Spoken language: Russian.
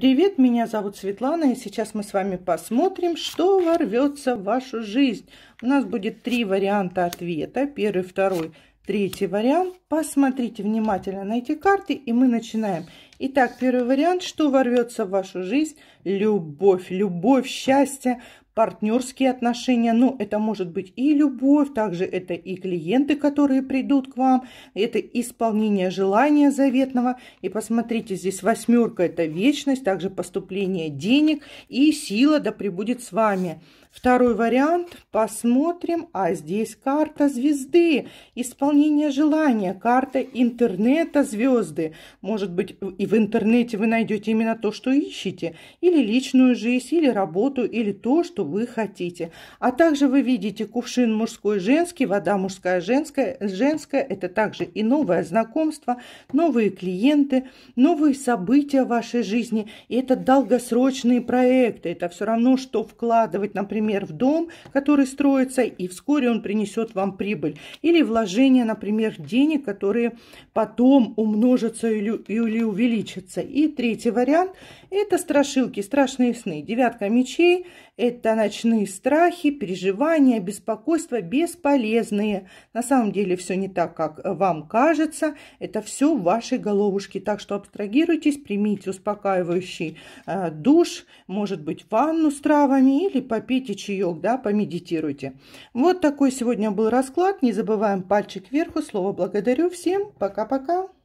Привет, меня зовут Светлана, и сейчас мы с вами посмотрим, что ворвется в вашу жизнь. У нас будет три варианта ответа. Первый, второй, третий вариант. Посмотрите внимательно на эти карты, и мы начинаем. Итак, первый вариант, что ворвется в вашу жизнь? Любовь, любовь, счастье, партнерские отношения. Ну, это может быть и любовь, также это и клиенты, которые придут к вам, это исполнение желания заветного. И посмотрите, здесь восьмерка – это вечность, также поступление денег и сила да пребудет с вами. Второй вариант – посмотрим, а здесь карта звезды, исполнение желания, карта интернета звезды. Может быть, и в интернете вы найдете именно то, что ищете, или личную жизнь, или работу, или то, что вы хотите. А также вы видите кувшин мужской, женский, вода мужская, женская. Женская – это также и новое знакомство, новые клиенты, новые события в вашей жизни. И это долгосрочные проекты. Это все равно, что вкладывать, например, в дом, который строится, и вскоре он принесет вам прибыль. Или вложение, например, денег, которые потом умножатся или, или увеличатся увеличится. И третий вариант – это страшилки, страшные сны. Девятка мечей – это ночные страхи, переживания, беспокойства бесполезные. На самом деле все не так, как вам кажется. Это все в вашей головушке. Так что абстрагируйтесь, примите успокаивающий э, душ, может быть, ванну с травами или попейте чаек, да, помедитируйте. Вот такой сегодня был расклад. Не забываем пальчик вверху. Слово благодарю всем. Пока-пока.